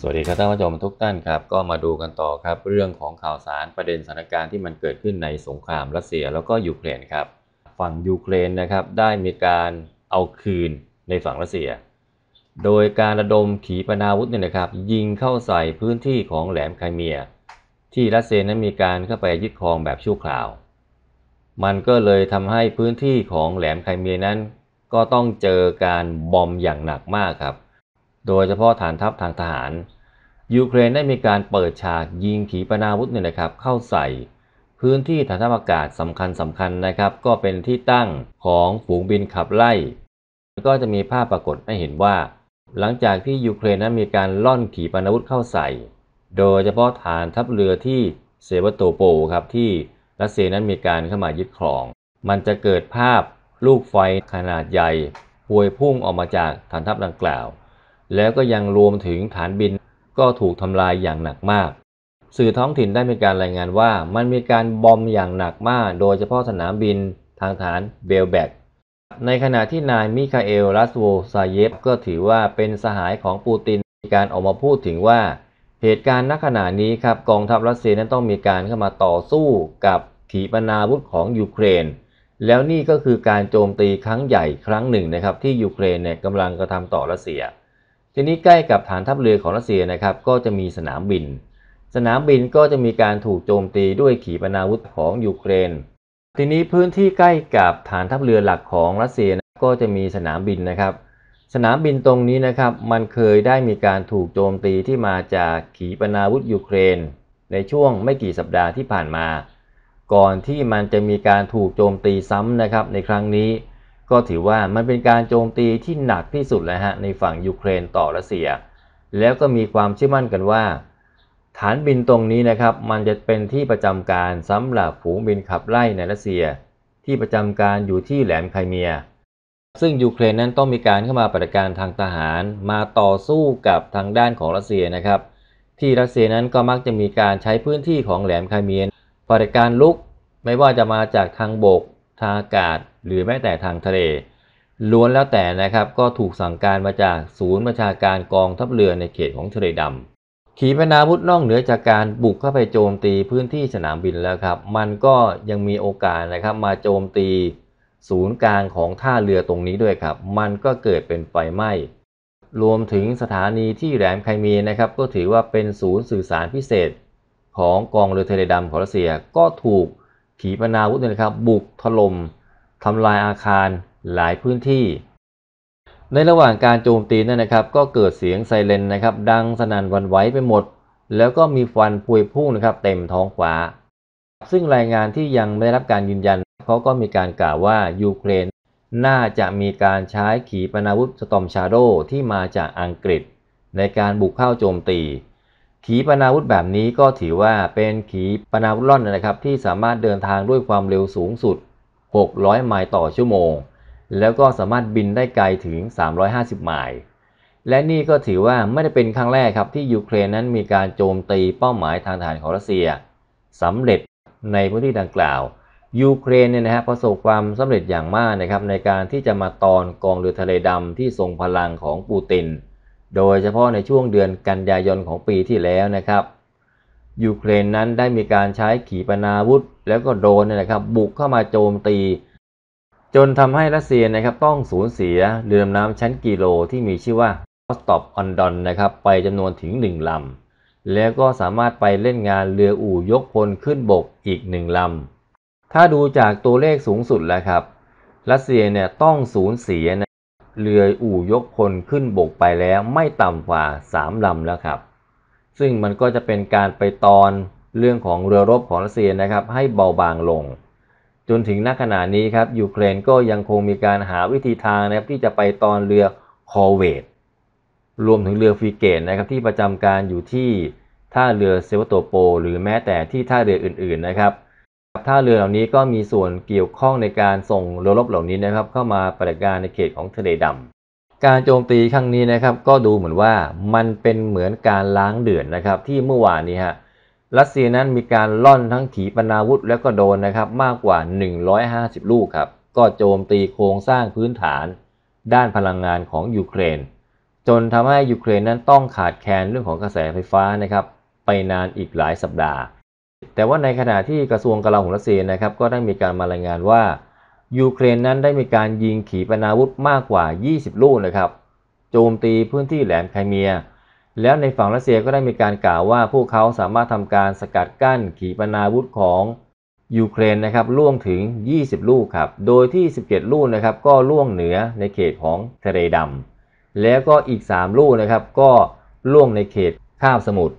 สวัสดีครับท่านผู้ชมทุกท่านครับก็มาดูกันต่อครับ เรื่องของข่าวสารประเด็นสถานการณ์ที่มันเกิดขึ้นในสงครามรัสเซียแล้วก็ยูเครนครับ ฝั่งยูเครนนะครับ ได้มีการเอาคืนในฝั่งรัสเซีย โดยการระดมขีปนาวุธเนี่ยนะครับ ยิงเข้าใส่พื้นที่ของแหลมไครเมียที่รัสเซียนั้นมีการเข้าไปยึดครองแบบชั่วคราว มันก็เลยทำให้พื้นที่ของแหลมไครเมียนั้น ก็ต้องเจอการบอมอย่างหนักมากครับโดยเฉพาะฐานทัพทางทหารยูเครนได้มีการเปิดฉากยิงขีปนาวุธเนี่ยนะครับเข้าใส่ พื้นที่ฐานทัพอากาศสำคัญสำคัญนะครับ ก็เป็นที่ตั้งของฝูงบินขับไล่ก็จะมีภาพปรากฏให้เห็นว่า หลังจากที่ยูเครนนั้นมีการล่อนขีปนาวุธเข้าใส่ โดยเฉพาะฐานทัพเรือที่เซเวโตโปครับที่รัสเซียนั้นมีการเข้ามายึดครอง มันจะเกิดภาพ ลูกไฟขนาดใหญ่พวยพุ่งออกมาจากฐานทัพดังกล่าวแล้วก็ยังรวมถึงฐานบินก็ถูกทำลายอย่างหนักมาก สื่อท้องถิ่นได้มีการรายงานว่ามันมีการบอมอย่างหนักมาก โดยเฉพาะสนามบินทางฐานเบลแบก ในขณะที่นายมิคาเอลลัสโวซาเยฟก็ถือว่าเป็นสหายของปูตินมีการออกมาพูดถึงว่า เหตุการณ์ณขณะนี้ครับกองทัพรัสเซียนั้นต้องมีการเข้ามาต่อสู้กับขีปนาวุธของยูเครน แล้วนี่ก็คือการโจมตีครั้งใหญ่ครั้งหนึ่งนะครับที่ยูเครนเนี่ยกำลังกระทำต่อรัสเซียทีนี้ใกล้กับฐานทัพเรือของรัสเซียนะครับ ก็จะมีสนามบิน สนามบินก็จะมีการถูกโจมตีด้วยขีปนาวุธของยูเครน ทีนี้พื้นที่ใกล้กับฐานทัพเรือหลักของรัสเซียก็จะมีสนามบินนะครับ สนามบินตรงนี้นะครับ มันเคยได้มีการถูกโจมตีที่มาจากขีปนาวุธยูเครน ในช่วงไม่กี่สัปดาห์ที่ผ่านมา ก่อนที่มันจะมีการถูกโจมตีซ้ำนะครับ ในครั้งนี้ก็ถือว่ามันเป็นการโจมตีที่หนักที่สุดเลยฮะในฝั่งยูเครนต่อรัสเซีย แล้วก็มีความเชื่อมั่นกันว่า ฐานบินตรงนี้นะครับมันจะเป็นที่ประจำการสำหรับฝูงบินขับไล่ ในรัสเซีย ที่ประจำการอยู่ที่แหลมไครเมีย ซึ่งยูเครนนั้นต้องมีการเข้ามาปฏิการทางทหารมาต่อสู้กับทางด้านของรัสเซียนะครับ ที่รัสเซียนั้นก็มักจะมีการใช้พื้นที่ของแหลมไครเมียปฏิการลุก ไม่ว่าจะมาจากทางบก ทางอากาศหรือแม้แต่ทางทะเลล้วนแล้วแต่นะครับก็ถูกสั่งการมาจากศูนย์ประชาการกองทัพเรือในเขตของทะเลดำขีปนาวุธนอกเหนือจากการบุกเข้าไปโจมตีพื้นที่สนามบินแล้วครับ มันก็ยังมีโอกาสนะครับมาโจมตีศูนย์กลางของท่าเรือตรงนี้ด้วยครับ มันก็เกิดเป็นไฟไหม้รวมถึงสถานีที่แหลมไคเมีนะครับ ก็ถือว่าเป็นศูนย์สื่อสารพิเศษ ของกองเรือทะเลดำของรัสเซียก็ถูกขีปนาวุธนะครับ บุกถล่มทำลายอาคารหลายพื้นที่ ในระหว่างการโจมตีนั่นนะครับ ก็เกิดเสียงไซเรนนะครับดังสนั่นวันไหวไปหมด แล้วก็มีฟันพวยพุ่งนะครับเต็มท้องฟ้า ซึ่งรายงานที่ยังไม่ได้รับการยืนยันเขาก็มีการกล่าวว่า ยูเครนน่าจะมีการใช้ขีปนาวุธสตอมชาโดที่มาจากอังกฤษ ในการบุกเข้าโจมตี ขีปนาวุธแบบนี้ก็ถือว่าเป็นขีปนาวุธล่อนนะครับที่สามารถเดินทางด้วยความเร็วสูงสุด600ไมล์ต่อชั่วโมง แล้วก็สามารถบินได้ไกลถึง 350ไมล์และนี่ก็ถือว่าไม่ได้เป็นครั้งแรกครับที่ยูเครนนั้นมีการโจมตีเป้าหมายทางทหารของรัสเซียสำเร็จในพื้นที่ดังกล่าวยูเครนเนี่ยนะฮะประสบความสำเร็จอย่างมากนะครับ ในการที่จะมาตอนกองเรือทะเลดำที่ทรงพลังของปูติน โดยเฉพาะในช่วงเดือนกันยายน ของปีที่แล้วนะครับยูเครนนั้นได้มีการใช้ขีปนาวุธ แล้วก็โดนนะครับ บุกเข้ามาโจมตี จนทำให้รัสเซียนะครับต้องสูญเสีย เรือดำน้ำชั้นกิโลที่มีชื่อว่าคอสตอบออนดอนนะครับไปจำนวนถึง 1 ลำ แล้วก็สามารถไปเล่นงานเรืออู่ยกพลขึ้นบกอีก 1 ลำ ถ้าดูจากตัวเลขสูงสุดแล้วครับรัสเซียเนี่ยต้องสูญเสีย เรืออู่ยกพลขึ้นบกไปแล้วไม่ต่ำกว่า 3ลำแล้วครับซึ่งมันก็จะเป็นการไปตอนเรื่องของเรือรบของรัสเซียนะครับให้เบาบางลง จนถึงณขณะนี้ครับยูเครนก็ยังคงมีการหาวิธีทางนะครับที่จะไปตอนเรือคอเวตรวมถึงเรือฟรีเกตนะครับที่ประจำการอยู่ที่ ท่าเรือเซวโตโป หรือแม้แต่ที่ท่าเรืออื่นๆนะครับท่าเรือเหล่านี้ก็มีส่วนเกี่ยวข้องในการส่งเรือรบเหล่านี้นะครับ เข้ามาปฏิบัติการในเขตของทะเลดำการโจมตีครั้งนี้นะครับก็ดูเหมือนว่ามันเป็นเหมือนการล้างเดือดนะครับที่เมื่อวานนี้ฮะรัสเซียนั้นมีการล่อนทั้งขีปนาวุธและก็โดนนะครับมากกว่า 150 ลูกครับก็โจมตีโครงสร้างพื้นฐาน ด้านพลังงานของยูเครน จนทำให้ยูเครนนั้นต้องขาดแคลนเรื่องของกระแสไฟฟ้านะครับไปนานอีกหลายสัปดาห์ แต่ว่าในขณะที่กระทรวงกลาโหมรัสเซียนะครับก็ได้มีการมารายงานว่ายูเครนนั้นได้มีการยิงขีปนาวุธมากกว่า 20 ลูกนะครับโจมตีพื้นที่แหลมไครเมีย แล้วในฝั่งรัสเซียก็ได้มีการกล่าวว่าพวกเขาสามารถทำการสกัดกั้นขีปนาวุธของยูเครนนะครับล่วงถึง 20 ลูกครับโดยที่17ลูกนะครับก็ล่วงเหนือในเขตของทะเลดำ แล้วก็อีก 3 ลูกนะครับก็ล่วงในเขตคาบสมุทร